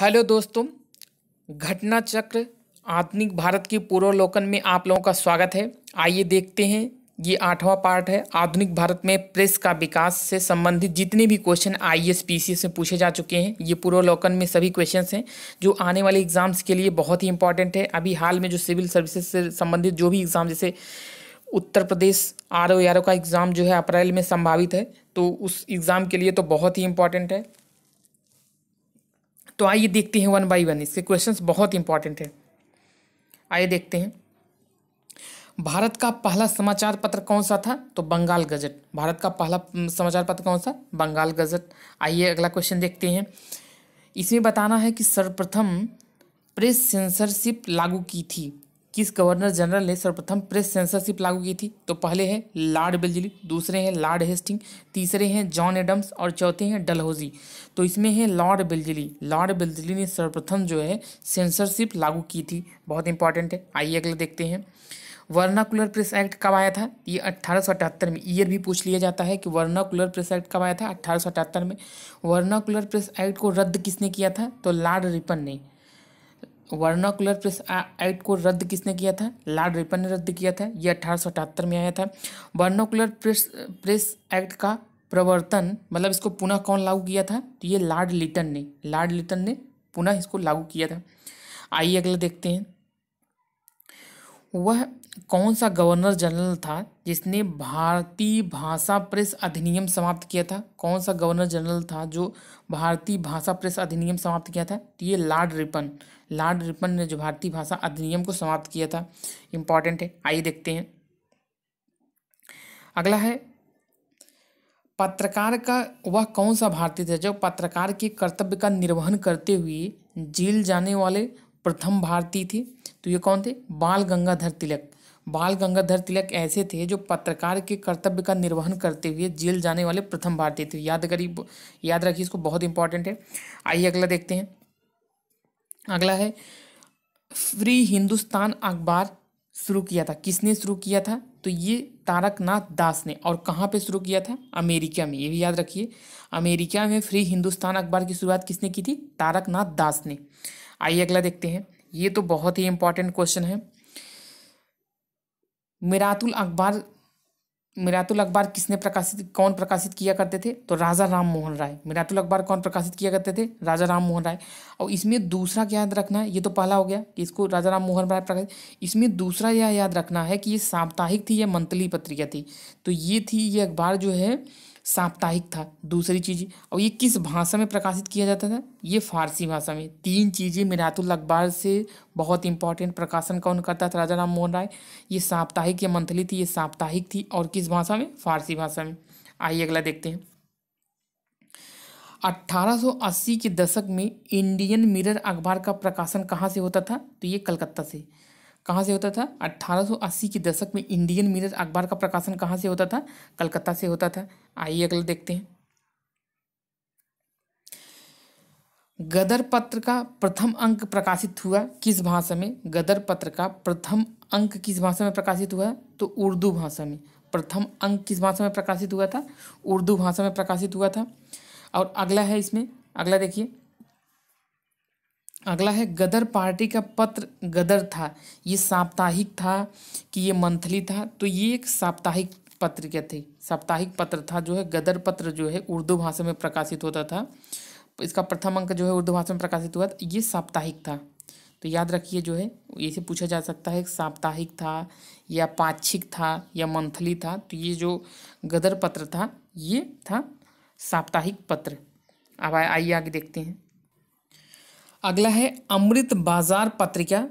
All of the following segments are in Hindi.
हेलो दोस्तों घटना चक्र आधुनिक भारत के पूर्वालोकन में आप लोगों का स्वागत है आइए देखते हैं ये आठवां पार्ट है आधुनिक भारत में प्रेस का विकास से संबंधित जितने भी question I S P C से पूछे जा चुके हैं ये पूर्वलोकन में सभी क्वेश्चन हैं जो आने वाले एग्जाम्स के लिए बहुत ही इंपॉर्टेंट है अभी हाल में जो सिविल सर्विसेज से संबंधित जो भी एग्ज़ाम जैसे उत्तर प्रदेश आर ओ का एग्ज़ाम जो है अप्रैल में संभावित है तो उस एग्ज़ाम के लिए तो बहुत ही इंपॉर्टेंट है तो आइए देखते हैं वन बाई वन इसके क्वेश्चन बहुत इंपॉर्टेंट है आइए देखते हैं भारत का पहला समाचार पत्र कौन सा था तो बंगाल गजट भारत का पहला समाचार पत्र कौन सा बंगाल गजट आइए अगला क्वेश्चन देखते हैं इसमें बताना है कि सर्वप्रथम प्रेस सेंसरशिप लागू की थी किस गवर्नर जनरल ने सर्वप्रथम प्रेस सेंसरशिप लागू की थी तो पहले हैं लॉर्ड बिल्जली दूसरे हैं लॉर्ड हेस्टिंग तीसरे हैं जॉन एडम्स और चौथे हैं डलहौजी तो इसमें है लॉर्ड बिल्जली लॉर्ड बिल्जली ने सर्वप्रथम जो है सेंसरशिप लागू की थी बहुत इंपॉर्टेंट है आइए अगले देखते हैं वर्नाकुलर प्रेस एक्ट कब आया था ये अट्ठारह में ईयर भी पूछ लिया जाता है कि वर्नाकुलर प्रेस एक्ट कब आया था अट्ठारह में वर्नाकुलर प्रेस एक्ट को रद्द किसने किया था तो लॉर्ड रिपन ने वर्नाकुलर प्रेस एक्ट को रद्द किसने किया था लॉर्ड रिपन ने रद्द किया था यह अठारह में आया था वर्नाकुलर प्रेस प्रेस एक्ट का प्रवर्तन मतलब इसको पुनः कौन लागू किया था तो ये लॉर्ड लिटन ने लॉर्ड लिटन ने पुनः इसको लागू किया था आइए अगला देखते हैं वह कौन सा गवर्नर जनरल था जिसने भारतीय भाषा प्रेस अधिनियम समाप्त किया था कौन सा गवर्नर जनरल था जो भारतीय भाषा प्रेस अधिनियम समाप्त किया था तो ये लॉर्ड रिपन लॉर्ड रिपन ने जो भारतीय भाषा अधिनियम को समाप्त किया था इम्पॉर्टेंट है आइए देखते हैं अगला है पत्रकार का वह कौन सा भारतीय था जो पत्रकार के कर्तव्य का निर्वहन करते हुए जेल जाने वाले प्रथम भारतीय थे तो ये कौन थे बाल गंगाधर तिलक बाल गंगाधर तिलक ऐसे थे जो पत्रकार के कर्तव्य का निर्वहन करते हुए जेल जाने वाले प्रथम भारतीय थे याद करिए याद रखिए इसको बहुत इंपॉर्टेंट है आइए अगला देखते हैं अगला है फ्री हिंदुस्तान अखबार शुरू किया था किसने शुरू किया था तो ये तारकनाथ दास ने और कहाँ पे शुरू किया था अमेरिका में ये भी याद रखिए अमेरिका में फ्री हिंदुस्तान अखबार की शुरुआत किसने की थी तारकनाथ दास ने आइए अगला देखते हैं ये तो बहुत ही इंपॉर्टेंट क्वेश्चन है मिरातुल अखबार मिरातुल अखबार किसने प्रकाशित कौन प्रकाशित किया करते थे तो राजा राम मोहन राय मिरातुल अखबार कौन प्रकाशित किया करते थे राजा राम मोहन राय और इसमें दूसरा क्या याद रखना है ये तो पहला हो गया कि इसको राजा राम मोहन राय प्रकाशित इसमें दूसरा यह याद रखना है कि ये साप्ताहिक थी या मंथली पत्रिका थी तो ये थी ये अखबार जो है साप्ताहिक था दूसरी चीज़ और ये किस भाषा में प्रकाशित किया जाता था ये फारसी भाषा में तीन चीज़ें मिरातुल अखबार से बहुत इंपॉर्टेंट प्रकाशन कौन करता था राजा राम मोहन राय ये साप्ताहिक या मंथली थी ये साप्ताहिक थी और किस भाषा में फारसी भाषा में आइए अगला देखते हैं 1880 के दशक में इंडियन मिरर अखबार का प्रकाशन कहाँ से होता था तो ये कलकत्ता से कहाँ से होता था 1880 के दशक में इंडियन मिरर अखबार का प्रकाशन कहाँ से होता था कलकत्ता से होता था आइए अगला देखते हैं गदर पत्र का प्रथम अंक प्रकाशित हुआ किस भाषा में गदर पत्र का प्रथम अंक किस भाषा में प्रकाशित हुआ तो उर्दू भाषा में प्रथम अंक किस भाषा में प्रकाशित हुआ था उर्दू भाषा में प्रकाशित हुआ था और अगला है इसमें अगला देखिए अगला है गदर पार्टी का पत्र गदर था ये साप्ताहिक था कि ये मंथली था तो ये एक साप्ताहिक पत्रिका थी साप्ताहिक पत्र था जो है गदर पत्र जो है उर्दू भाषा में प्रकाशित होता था इसका प्रथम अंक जो है उर्दू भाषा में प्रकाशित हुआ ये साप्ताहिक था तो याद रखिए जो है ये से पूछा जा सकता है साप्ताहिक था या पाक्षिक था या मंथली था तो ये जो गदर पत्र था ये था साप्ताहिक पत्र अब आइए आगे देखते हैं अगला है अमृत बाजार पत्रिका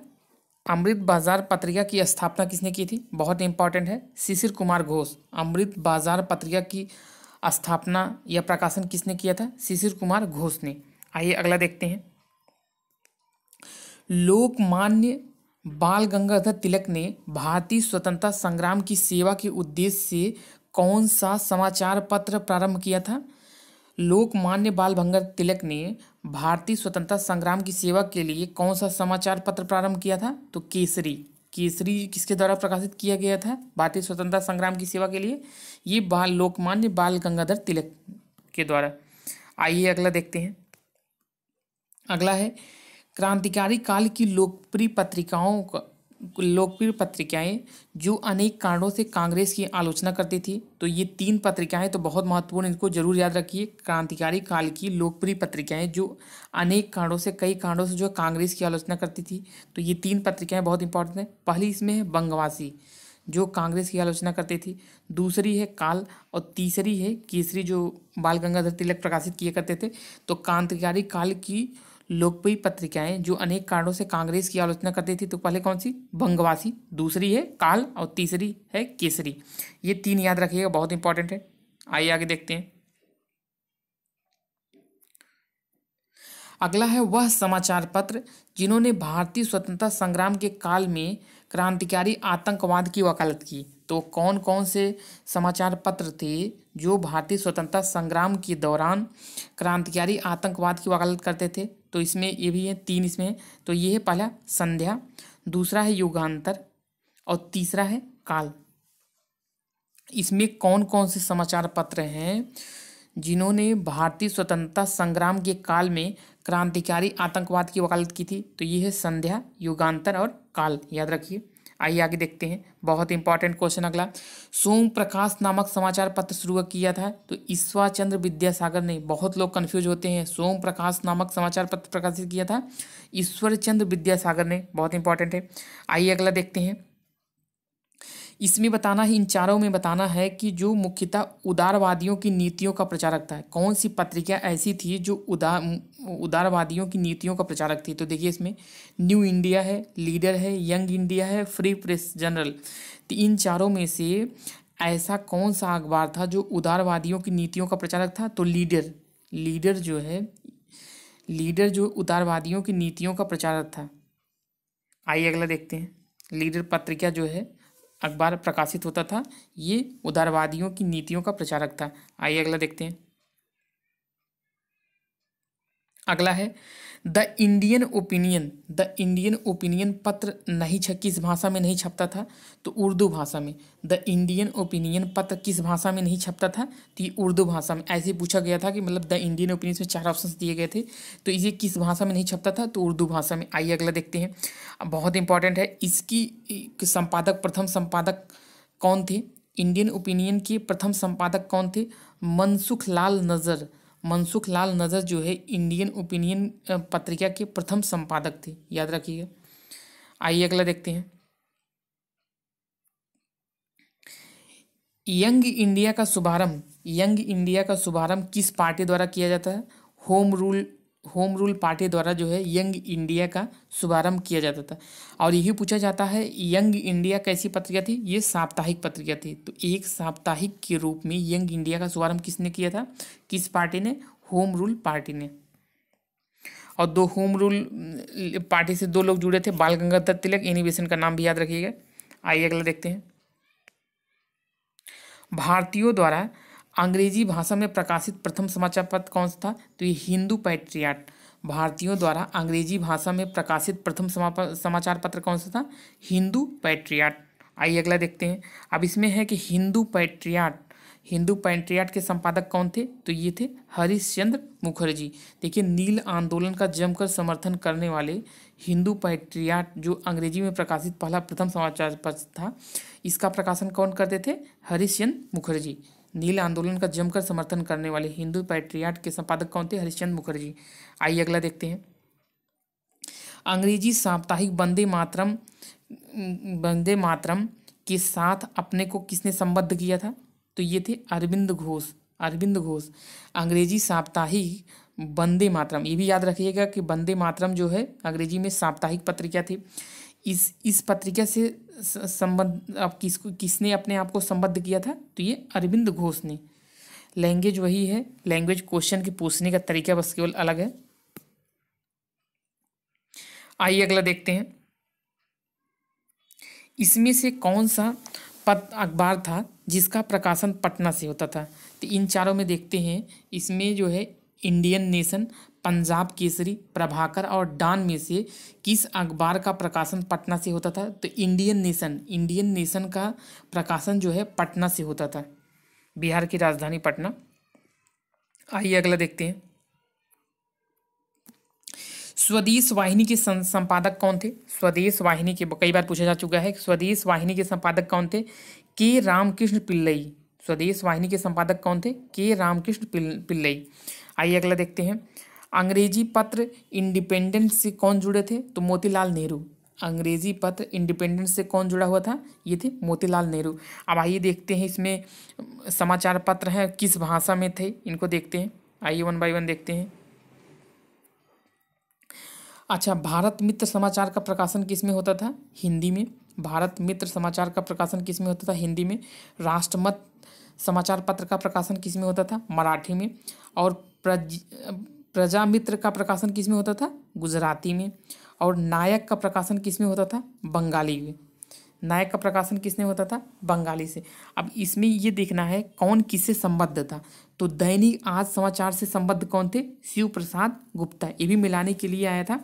अमृत बाजार पत्रिका की स्थापना किसने की थी बहुत इंपॉर्टेंट है शिशिर कुमार घोष अमृत बाजार पत्रिका की स्थापना या प्रकाशन किसने किया था शिशिर कुमार घोष ने आइए अगला देखते हैं लोकमान्य बाल गंगाधर तिलक ने भारतीय स्वतंत्रता संग्राम की सेवा के उद्देश्य से कौन सा समाचार पत्र प्रारंभ किया था लोकमान्य बाल भंगर तिलक ने भारतीय स्वतंत्रता संग्राम की सेवा के लिए कौन सा समाचार पत्र प्रारंभ किया था तो केसरी केसरी किसके द्वारा प्रकाशित किया गया था भारतीय स्वतंत्रता संग्राम की सेवा के लिए ये बाल लोकमान्य बाल गंगाधर तिलक के द्वारा आइए अगला देखते हैं अगला है क्रांतिकारी काल की लोकप्रिय पत्रिकाओं का लोकप्रिय पत्रिकाएं जो अनेक कारणों से कांग्रेस की आलोचना करती थी तो ये तीन पत्रिकाएं तो बहुत महत्वपूर्ण इनको जरूर याद रखिए क्रांतिकारी काल की लोकप्रिय पत्रिकाएं जो अनेक कारणों से कई कारणों से जो कांग्रेस की आलोचना करती थी तो ये तीन पत्रिकाएं बहुत इंपॉर्टेंट हैं पहली इसमें है बंगवासी जो कांग्रेस की आलोचना करती थी दूसरी है काल और तीसरी है केसरी जो बाल गंगाधर तिलक प्रकाशित किए करते थे तो क्रांतिकारी काल की लोकप्रिय पत्रिकाएं जो अनेक कारणों से कांग्रेस की आलोचना करती थी तो पहले कौन सी बंगवासी दूसरी है काल और तीसरी है केसरी ये तीन याद रखिएगा बहुत इंपॉर्टेंट है आइए आगे देखते हैं अगला है वह समाचार पत्र जिन्होंने भारतीय स्वतंत्रता संग्राम के काल में क्रांतिकारी आतंकवाद की वकालत की तो कौन कौन से समाचार पत्र थे जो भारतीय स्वतंत्रता संग्राम के दौरान क्रांतिकारी आतंकवाद की वकालत करते थे तो इसमें ये भी है तीन इसमें है तो ये है पहला संध्या दूसरा है युगांतर और तीसरा है काल इसमें कौन कौन से समाचार पत्र हैं जिन्होंने भारतीय स्वतंत्रता संग्राम के काल में क्रांतिकारी आतंकवाद की वकालत की थी तो ये है संध्या युगान्तर और काल याद रखिए आइए आगे देखते हैं बहुत इंपॉर्टेंट क्वेश्चन अगला सोम प्रकाश नामक समाचार पत्र शुरू किया था तो ईश्वा चंद्र विद्यासागर ने बहुत लोग कन्फ्यूज होते हैं सोम प्रकाश नामक समाचार पत्र प्रकाशित किया था ईश्वर चंद्र विद्यासागर ने बहुत इंपॉर्टेंट है आइए अगला देखते हैं इसमें बताना है इन चारों में बताना है कि जो मुख्यतः उदारवादियों की नीतियों का प्रचारक था कौन सी पत्रिका ऐसी थी जो उदार उदारवादियों की नीतियों का प्रचारक थी तो देखिए इसमें न्यू इंडिया है लीडर है यंग इंडिया है फ्री प्रेस जनरल तो इन चारों में से ऐसा कौन सा अखबार था जो उदारवादियों की नीतियों का प्रचारक था तो लीडर लीडर जो है लीडर जो उदारवादियों की नीतियों का प्रचारक था आइए अगला देखते हैं लीडर पत्रिका जो है अखबार प्रकाशित होता था ये उदारवादियों की नीतियों का प्रचारक था आइए अगला देखते हैं अगला है the Indian Opinion the Indian Opinion पत्र नहीं छ किस भाषा में नहीं छपता था तो उर्दू भाषा में द इंडियन ओपिनियन पत्र किस भाषा में नहीं छपता था तो ये उर्दू भाषा में ऐसे पूछा गया था कि मतलब द इंडियन ओपिनियन में चार ऑप्शन दिए गए थे तो इसे किस भाषा में नहीं छपता था तो उर्दू भाषा में आइए अगला देखते हैं बहुत इंपॉर्टेंट है इसकी संपादक प्रथम संपादक कौन थे इंडियन ओपिनियन के प्रथम संपादक कौन थे मनसुख लाल नज़र मनसुख लाल नजर जो है इंडियन ओपिनियन पत्रिका के प्रथम संपादक थे याद रखिएगा आइए अगला देखते हैं यंग इंडिया का शुभारंभ यंग इंडिया का शुभारंभ किस पार्टी द्वारा किया जाता है Home Rule Home Rule party द्वारा जो है यंग इंडिया का शुभारंभ किया जाता था और यही पूछा जाता है यंग इंडिया कैसी पत्रिका थी ये साप्ताहिक पत्रिका थी तो एक साप्ताहिक के रूप में यंग इंडिया का शुभारंभ किसने किया था किस पार्टी ने होम रूल पार्टी ने और दो होम रूल पार्टी से दो लोग जुड़े थे बाल गंगाधर तिलक एनिवेशन का नाम भी याद रखिएगा आइए अगला देखते हैं भारतीयों द्वारा अंग्रेजी भाषा में प्रकाशित प्रथम समाचार पत्र कौन सा था तो ये हिंदू पैट्रियाट भारतीयों द्वारा अंग्रेजी भाषा में प्रकाशित प्रथम समाचार पत्र कौन सा था हिंदू पैट्रियाट आइए अगला देखते हैं अब इसमें है कि हिंदू पैट्रियाट हिंदू पैट्रियाट के संपादक कौन थे तो ये थे हरिश्चंद्र मुखर्जी देखिए नील आंदोलन का जमकर समर्थन करने वाले हिंदू पैट्रियाट जो अंग्रेजी में प्रकाशित पहला प्रथम समाचार पत्र था इसका प्रकाशन कौन करते थे हरिश्चंद्र मुखर्जी नील आंदोलन का जमकर समर्थन करने वाले हिंदू पैट्रियाट के संपादक कौन थे हरिश्चंद्र मुखर्जी आइए अगला देखते हैं अंग्रेजी साप्ताहिक वंदे मातरम वंदे मातरम के साथ अपने को किसने संबद्ध किया था तो ये थे अरविंद घोष अरविंद घोष अंग्रेजी साप्ताहिक वंदे मातरम ये भी याद रखिएगा कि वंदे मातरम जो है अंग्रेजी में साप्ताहिक पत्रिका थी इस इस पत्रिका से संबद्ध आप किसको किसने अपने आप को संबद्ध किया था तो ये अरविंद घोष ने लैंग्वेज वही है लैंग्वेज क्वेश्चन के पूछने का तरीका बस केवल अलग है आइए अगला देखते हैं इसमें से कौन सा पद अखबार था जिसका प्रकाशन पटना से होता था तो इन चारों में देखते हैं इसमें जो है इंडियन नेशन पंजाब केसरी प्रभाकर और डान में से किस अखबार का प्रकाशन पटना से होता था तो इंडियन नेशन इंडियन नेशन का प्रकाशन जो है पटना से होता था बिहार की राजधानी पटना आइए अगला देखते हैं स्वदेश वाहिनी के संपादक कौन थे स्वदेश वाहिनी के कई बार पूछा जा चुका है स्वदेश वाहिनी के संपादक कौन थे के रामकृष्ण पिल्लई स्वदेश वाहिनी के संपादक कौन थे के रामकृष्ण पिल्लई आइए अगला देखते हैं अंग्रेजी पत्र इंडिपेंडेंस से कौन जुड़े थे तो मोतीलाल नेहरू अंग्रेजी पत्र इंडिपेंडेंस से कौन जुड़ा हुआ था ये थे मोतीलाल नेहरू अब आइए देखते हैं इसमें समाचार पत्र हैं किस भाषा में थे इनको देखते हैं आइए वन बाई वन देखते हैं अच्छा भारत मित्र समाचार का प्रकाशन किस में होता था हिंदी में भारत मित्र समाचार का प्रकाशन किस में होता था हिंदी में राष्ट्रमत समाचार पत्र का प्रकाशन किस में होता था मराठी में और प्रज प्रजा मित्र का प्रकाशन किस में होता था गुजराती में और नायक का प्रकाशन किस में होता था बंगाली में नायक का प्रकाशन किसने होता था बंगाली से अब इसमें ये देखना है कौन किससे संबद्ध था तो दैनिक आज समाचार से संबद्ध कौन थे शिव प्रसाद गुप्ता ये भी मिलाने के लिए आया था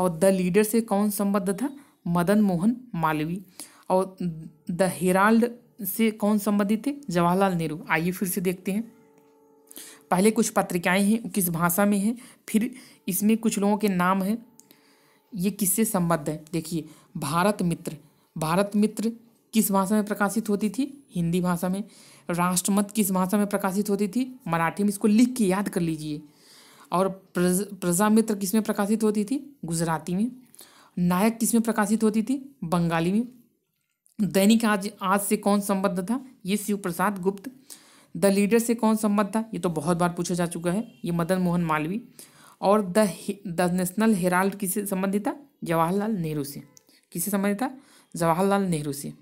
और द लीडर से कौन संबद्ध था मदन मोहन मालवी और द हेराल्ड से कौन संबंधित थे जवाहरलाल नेहरू आइए फिर से देखते हैं पहले कुछ पत्रिकाएं हैं किस भाषा में हैं फिर इसमें कुछ लोगों के नाम हैं ये किससे संबद्ध है देखिए भारत मित्र भारत मित्र किस भाषा में प्रकाशित होती थी हिंदी भाषा में राष्ट्रमत किस भाषा में प्रकाशित होती थी मराठी में इसको लिख के याद कर लीजिए और प्रज प्रजा मित्र किस में प्रकाशित होती थी गुजराती में नायक किस में प्रकाशित होती थी बंगाली में दैनिक आज आज से कौन संबद्ध था ये शिव प्रसाद गुप्त द लीडर से कौन सम्मत था ये तो बहुत बार पूछा जा चुका है ये मदन मोहन मालवी और द द नेशनल हेराल्ड किससे संबंधित था जवाहरलाल नेहरू से किससे संबंधित था जवाहरलाल नेहरू से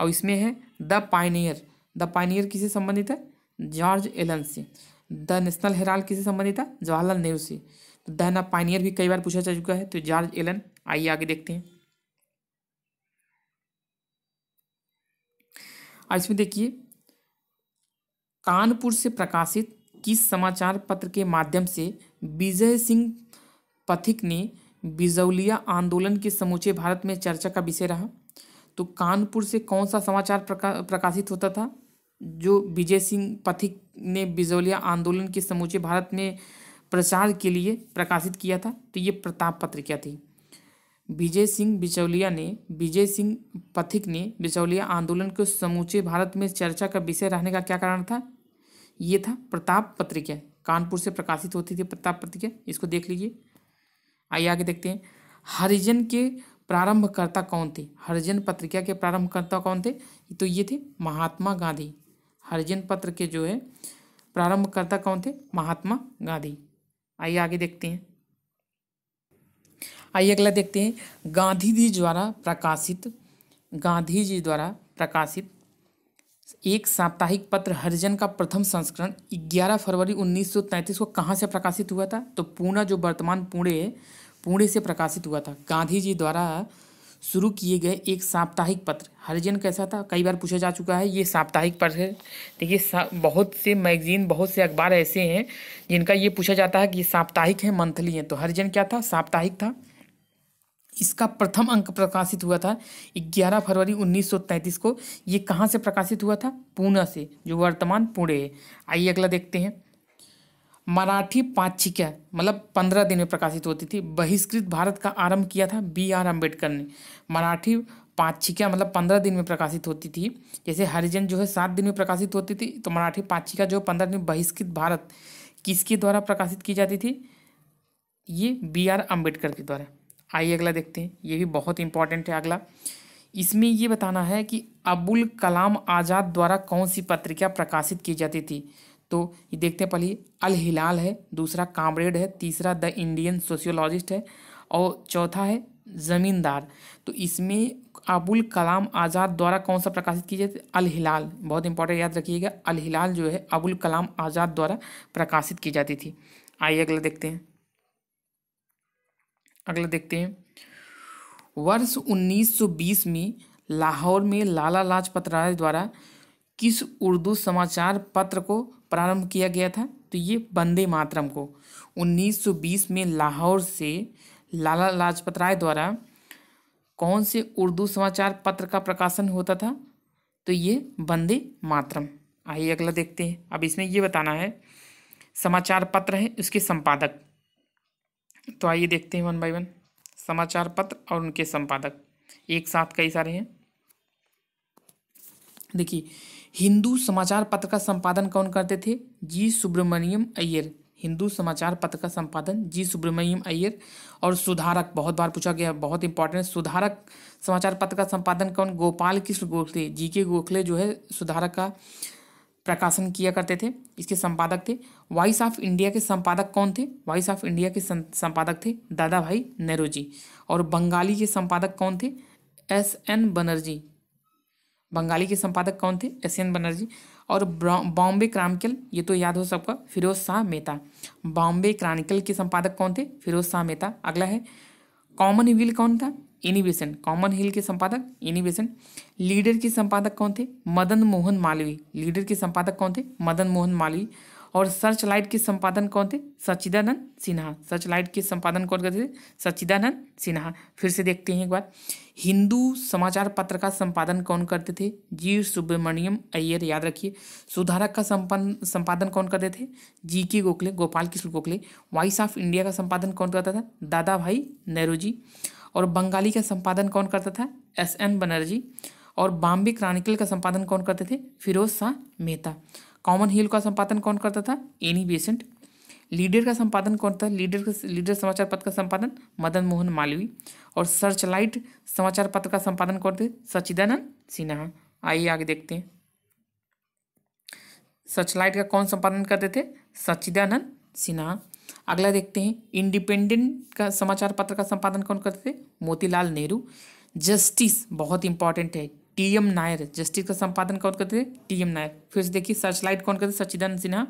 और इसमें है द पाइनियर द पाइनियर किससे संबंधित है जॉर्ज एलन से द नेशनल हेराल्ड किससे संबंधित था जवाहरलाल नेहरू से तो द ना पाइनियर भी कई बार पूछा जा चुका है तो जॉर्ज एलन आइए आगे देखते हैं इसमें देखिए कानपुर से प्रकाशित किस समाचार पत्र के माध्यम से विजय सिंह पथिक ने बिजौलिया आंदोलन के समूचे भारत में चर्चा का विषय रहा तो कानपुर से कौन सा समाचार प्रका, प्रकाशित होता था जो विजय सिंह पथिक ने बिजौलिया आंदोलन के समूचे भारत में प्रचार के लिए प्रकाशित किया था तो ये प्रताप पत्रिका थी विजय सिंह बिचौलिया ने विजय सिंह पथिक ने बिचौलिया आंदोलन को समूचे भारत में चर्चा का विषय रहने का क्या कारण था ये था प्रताप पत्रिका कानपुर से प्रकाशित होती थी प्रताप पत्रिका इसको देख लीजिए आइए आगे देखते हैं हरिजन के प्रारंभकर्ता कौन थे हरिजन पत्रिका के प्रारंभकर्ता कौन थे तो ये थे महात्मा गांधी हरिजन पत्र के जो है प्रारंभकर्ता कौन थे महात्मा गांधी आइए आगे देखते हैं आइए अगला देखते हैं गांधी जी द्वारा प्रकाशित गांधी जी द्वारा प्रकाशित एक साप्ताहिक पत्र हरिजन का प्रथम संस्करण 11 फरवरी 1933 को कहाँ से प्रकाशित हुआ था तो पूना जो वर्तमान पुणे पुणे से प्रकाशित हुआ था गांधी जी द्वारा शुरू किए गए एक साप्ताहिक पत्र हरिजन कैसा था कई बार पूछा जा चुका है ये साप्ताहिक पत्र है देखिए बहुत से मैगजीन बहुत से अखबार ऐसे हैं जिनका ये पूछा जाता है कि ये साप्ताहिक है मंथली है तो हरिजन क्या था साप्ताहिक था इसका प्रथम अंक प्रकाशित हुआ था 11 फरवरी 1933 को ये कहाँ से प्रकाशित हुआ था पूना से जो वर्तमान पुणे है आइए अगला देखते हैं मराठी पाक्षिका मतलब पंद्रह दिन में प्रकाशित होती थी बहिष्कृत भारत का आरंभ किया था बी आर अम्बेडकर ने मराठी पाक्षिका मतलब पंद्रह दिन में प्रकाशित होती थी जैसे हरिजन जो है सात दिन में प्रकाशित होती थी तो मराठी पाक्षिका जो पंद्रह दिन बहिष्कृत भारत किसके द्वारा प्रकाशित की जाती थी ये बी आर अम्बेडकर के द्वारा आइए अगला देखते हैं ये भी बहुत इंपॉर्टेंट है अगला इसमें ये बताना है कि अबुल कलाम आज़ाद द्वारा कौन सी पत्रिका प्रकाशित की जाती थी तो ये देखते हैं पहले अल हिलाल है दूसरा कामरेड है तीसरा द इंडियन सोशियोलॉजिस्ट है और चौथा है ज़मींदार तो इसमें अबुल कलाम आज़ाद द्वारा कौन सा प्रकाशित किया जाता है अल हिलाल बहुत इंपॉर्टेंट याद रखिएगा अल हिलाल जो है अबुल कलाम आज़ाद द्वारा प्रकाशित की जाती थी आइए अगला देखते हैं अगला देखते हैं वर्ष 1920 में लाहौर में लाला लाजपत राय द्वारा किस उर्दू समाचार पत्र को प्रारंभ किया गया था तो ये वंदे मातरम को 1920 में लाहौर से लाला लाजपत राय द्वारा कौन से उर्दू समाचार पत्र का प्रकाशन होता था तो ये वंदे मातरम आइए अगला देखते हैं अब इसमें ये बताना है समाचार पत्र है उसके संपादक तो आइए देखते हैं वन बाई वन समाचार पत्र और उनके संपादक एक साथ कई सारे हैं देखिए हिंदू समाचार पत्र का संपादन कौन करते थे जी सुब्रमण्यम अय्यर हिंदू समाचार पत्र का संपादन जी सुब्रमण्यम अय्यर और सुधारक बहुत बार पूछा गया बहुत इंपॉर्टेंट सुधारक समाचार पत्र का संपादन कौन गोपाल कृष्ण गोखले जी के गोखले जो है सुधारक का प्रकाशन किया करते थे इसके संपादक थे वॉइस ऑफ इंडिया के संपादक कौन थे वॉइस ऑफ इंडिया के संपादक थे दादा भाई नेहरू जी और बंगाली के संपादक कौन थे एस एन बनर्जी बंगाली के संपादक कौन थे एस एन बनर्जी और बॉम्बे क्रॉनिकल ये तो याद हो सबका फिरोज शाह मेहता बॉम्बे क्रॉनिकल के संपादक कौन थे फिरोज शाह मेहता अगला है कॉमन व्हील कौन था इनिवेशन कॉमन हिल के संपादक इनिवेशन लीडर के संपादक कौन थे मदन मोहन मालवी लीडर के संपादक कौन थे मदन मोहन मालवी और सर्च लाइट के संपादन कौन थे सच्चिदानंद सिन्हा सर्च लाइट के संपादन कौन करते थे सच्चिदानंद सिन्हा फिर से देखते हैं एक बार हिंदू समाचार पत्र का संपादन कौन करते थे जी सुब्रमण्यम अय्यर याद रखिए सुधारक का संपन संपादन कौन करते थे G K Gokhale Gopal Kishore Gokhale Voice of India का संपादन कौन करता था दादा भाई नेहरू जी और बंगाली का संपादन कौन करता था एस एन बनर्जी और बॉम्बे क्रॉनिकल का संपादन कौन करते थे फिरोज शाह मेहता कॉमन हिल का संपादन कौन करता था एनी बेसेंट लीडर का संपादन कौन था लीडर का लीडर समाचार पत्र का संपादन मदन मोहन मालवी और सर्चलाइट समाचार पत्र का संपादन कौन थे सचिदानंद सिन्हा आइए आगे देखते हैं सर्चलाइट का कौन संपादन करते थे सचिदानंद सिन्हा अगला देखते हैं इंडिपेंडेंट का समाचार पत्र का संपादन कौन करते थे मोतीलाल नेहरू जस्टिस बहुत इंपॉर्टेंट है टी एम नायर जस्टिस का संपादन कौन करते थे टी एम नायर फिर से देखिए लाइट कौन करते सचिदानंद सिन्हा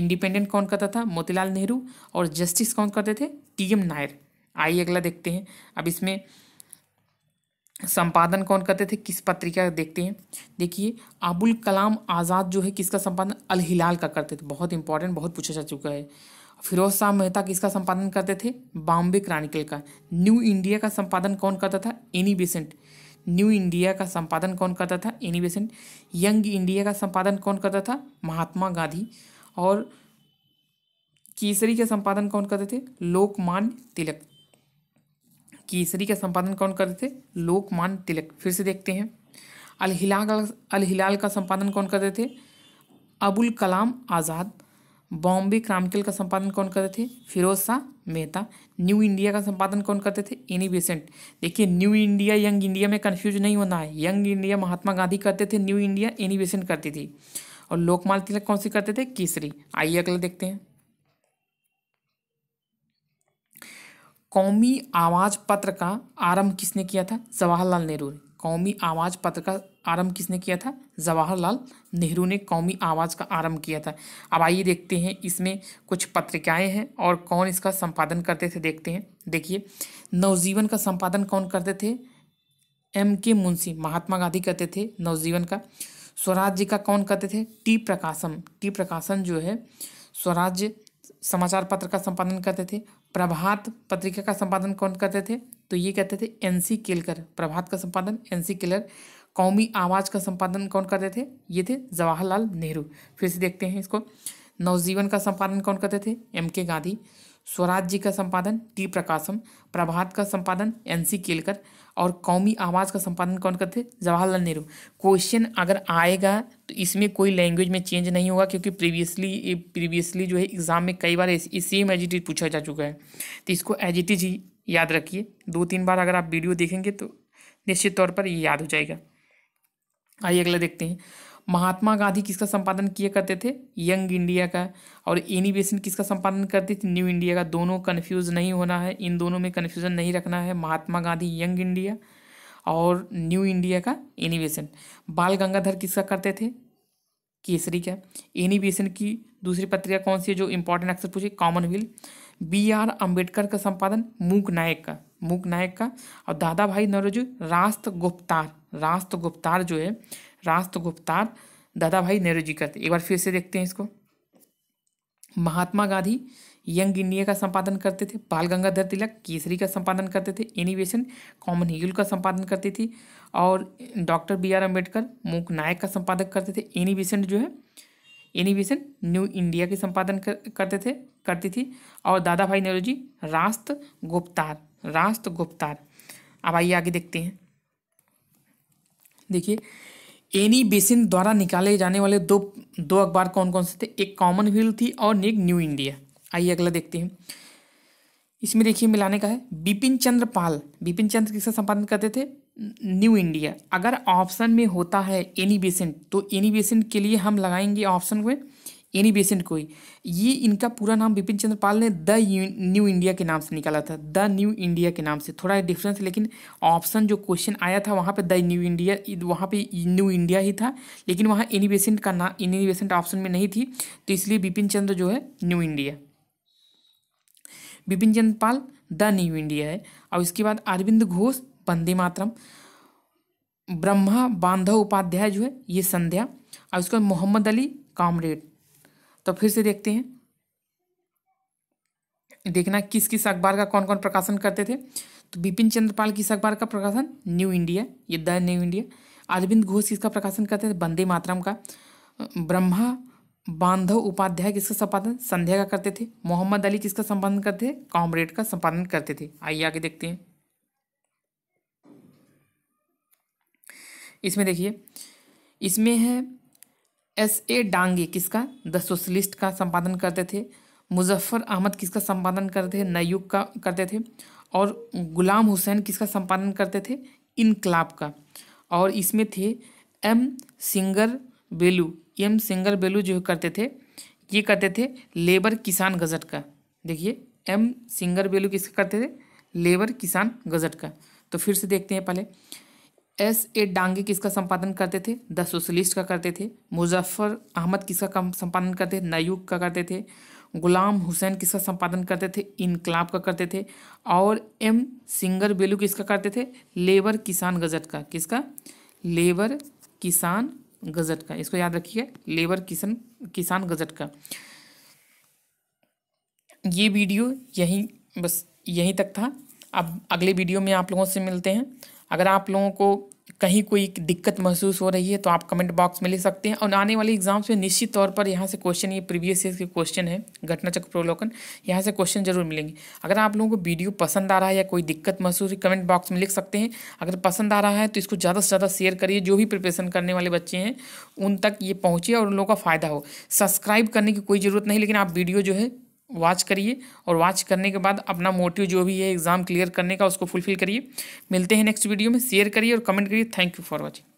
इंडिपेंडेंट कौन करता था मोतीलाल नेहरू और जस्टिस कौन करते थे टी एम नायर आइए अगला देखते हैं अब इसमें संपादन कौन करते थे किस पत्रिका देखते हैं देखिए अबुल कलाम आज़ाद जो है किसका संपादन अल हिलाल का करते थे बहुत इंपॉर्टेंट बहुत पूछा जा चुका है फिरोज शाह मेहता किसका संपादन करते थे बॉम्बे क्रॉनिकल का न्यू इंडिया का संपादन कौन करता था एनी बेसेंट न्यू इंडिया का संपादन कौन करता था एनी बेसेंट यंग इंडिया का संपादन कौन करता था महात्मा गांधी और केसरी का संपादन कौन करते थे लोकमान्य तिलक केसरी का संपादन कौन करते थे लोकमान्य तिलक फिर से देखते हैं अलहिला अलहिलाल का संपादन कौन करते थे अबुल कलाम आज़ाद बॉम्बे क्रामकेल का संपादन कौन करते थे फिरोज शाह मेहता न्यू इंडिया का संपादन कौन करते थे एनी बेसेंट देखिए न्यू इंडिया यंग इंडिया में कन्फ्यूज नहीं होना है यंग इंडिया महात्मा गांधी करते थे न्यू इंडिया एनी बेसेंट करती थी और लोकमाल तिलक कौन सी करते थे केसरी आइए अगला देखते हैं कौमी आवाज़ पत्र का आरंभ किसने किया था जवाहरलाल नेहरू ने कौमी आवाज़ पत्र का आरंभ किसने किया था जवाहरलाल नेहरू ने कौमी आवाज़ का आरंभ किया था अब आइए देखते हैं इसमें कुछ पत्रिकाएं हैं और कौन इसका संपादन करते थे देखते हैं देखिए नवजीवन का संपादन कौन करते थे एम के मुंशी महात्मा गांधी करते थे नवजीवन का स्वराज्य का कौन करते थे टी प्रकाशन टी प्रकाशन जो है स्वराज्य समाचार पत्र का संपादन करते थे प्रभात पत्रिका का संपादन कौन करते थे तो ये कहते थे एनसी सी केलकर प्रभात का संपादन एन सी केलर कौमी आवाज़ का संपादन कौन करते थे ये थे जवाहरलाल नेहरू फिर से देखते हैं इसको नवजीवन का संपादन कौन करते थे एम के गांधी स्वराज जी का संपादन टी प्रकाशम प्रभात का संपादन एन सी केलकर और कौमी आवाज़ का संपादन कौन करते थे जवाहरलाल नेहरू क्वेश्चन अगर आएगा तो इसमें कोई लैंग्वेज में चेंज नहीं होगा क्योंकि प्रीवियसली प्रीवियसली जो है एग्ज़ाम में कई बार इस, इस सेम एजिटिज पूछा जा चुका है तो इसको एजिटिज ही याद रखिए दो तीन बार अगर आप वीडियो देखेंगे तो निश्चित तौर पर ये याद हो जाएगा आइए अगला देखते हैं महात्मा गांधी किसका संपादन किया करते थे यंग इंडिया का और एनिवेशन किसका संपादन करते थे न्यू इंडिया का दोनों कन्फ्यूज नहीं होना है इन दोनों में कन्फ्यूजन नहीं रखना है महात्मा गांधी यंग इंडिया और न्यू इंडिया का एनिवेशन बाल गंगाधर किसका करते थे केसरी का एनिवेशन की दूसरी पत्रिका कौन सी है जो इंपॉर्टेंट अक्सर पूछे कॉमनवेल्थ बी आर अम्बेडकर का संपादन मूक नायक का मूक नायक का और दादा भाई नरोजू रास्त गुप्तार रास्त गुप्तार जो है रास्त गुप्तार दादा भाई नेहरू जी करते एक बार फिर से देखते हैं इसको महात्मा गांधी यंग इंडिया का संपादन करते थे बाल गंगाधर तिलक केसरी का संपादन करते थे एनिवेशन कॉमन हील का संपादन करती थी और डॉक्टर बी आर अम्बेडकर मूक नायक का संपादक करते थे एनिवेशन जो है एनिवेशन न्यू इंडिया के संपादन कर, करते थे करती थी और दादा भाई नेहरू जी रास्त गुप्तार रास्त गुप्तार अब आइए आगे देखते हैं देखिए एनी बेसिन द्वारा निकाले जाने वाले दो दो अखबार कौन कौन से थे एक कॉमन व्हील थी और एक न्यू इंडिया आइए अगला देखते हैं इसमें देखिए मिलाने का है बिपिन चंद्र पाल बिपिन चंद्र किसका संपादन करते थे न्यू इंडिया अगर ऑप्शन में होता है एनी बेसेंट तो एनी बेसेंट के लिए हम लगाएंगे ऑप्शन में एनी बेसेंट कोई ये इनका पूरा नाम बिपिन चंद्र पाल ने द न्यू इंडिया के नाम से निकाला था द न्यू इंडिया के नाम से थोड़ा डिफरेंस लेकिन ऑप्शन जो क्वेश्चन आया था वहाँ पे द न्यू इंडिया वहाँ पे न्यू इंडिया ही था लेकिन वहाँ एनी बेसेंट का नाम एनी बेसेंट ऑप्शन में नहीं थी तो इसलिए बिपिन चंद्र जो है New India Bipin Chandra Pal the New India है और इसके बाद अरविंद घोष वंदे मातरम ब्रह्मा बांधव उपाध्याय जो है ये संध्या और उसके बाद मोहम्मद अली कामरेड तो फिर से देखते हैं देखना किस किस अखबार का कौन कौन प्रकाशन करते थे तो बिपिन चंद्रपाल किस अखबार का प्रकाशन न्यू इंडिया ये the New India Arvind Ghosh किसका प्रकाशन करते थे वंदे मातरम का ब्रह्मा बांधव उपाध्याय किसका संपादन संध्या का करते थे मोहम्मद अली किसका संपादन करते थे कॉमरेड का संपादन करते थे आइए आगे देखते हैं इसमें देखिए इसमें है एस ए डांगे किसका द सोशलिस्ट का संपादन करते थे मुजफ्फर अहमद किसका संपादन करते थे नयुग का करते थे और गुलाम हुसैन किसका संपादन करते थे इनकलाब का और इसमें थे M Singaravelu M Singaravelu जो करते थे ये करते थे लेबर किसान गजट का देखिए एम सिंगर बेलू किसका करते थे लेबर किसान गजट का तो फिर से देखते हैं पहले एस ए डांगे किसका संपादन करते थे द सोशलिस्ट का करते थे मुजफ्फर अहमद किसका संपादन करते थे नयुग का करते थे गुलाम हुसैन किसका संपादन करते थे इनकलाब का करते थे और एम सिंगर बेलू किसका करते थे लेबर किसान गजट का किसका लेबर किसान गजट का इसको याद रखिए लेबर किसान किसान गजट का ये वीडियो यहीं बस यहीं तक था अब अगले वीडियो में आप लोगों से मिलते हैं अगर आप लोगों को कहीं कोई दिक्कत महसूस हो रही है तो आप कमेंट बॉक्स में लिख सकते हैं और आने वाले एग्जाम्स में निश्चित तौर पर यहाँ से क्वेश्चन ये प्रीवियस ईयर के क्वेश्चन है घटना चक्र प्रवलोकन यहाँ से क्वेश्चन जरूर मिलेंगे अगर आप लोगों को वीडियो पसंद आ रहा है या कोई दिक्कत महसूस है कमेंट बॉक्स में लिख सकते हैं अगर पसंद आ रहा है तो इसको ज़्यादा से ज़्यादा शेयर करिए जो भी प्रिपरेशन करने वाले बच्चे हैं उन तक ये पहुँचे और उन लोगों का फ़ायदा हो सब्सक्राइब करने की कोई ज़रूरत नहीं लेकिन आप वीडियो जो है वॉच करिए और वॉच करने के बाद अपना मोटिव जो भी है एग्ज़ाम क्लियर करने का उसको फुलफिल करिए मिलते हैं नेक्स्ट वीडियो में शेयर करिए और कमेंट करिए थैंक यू फॉर वॉचिंग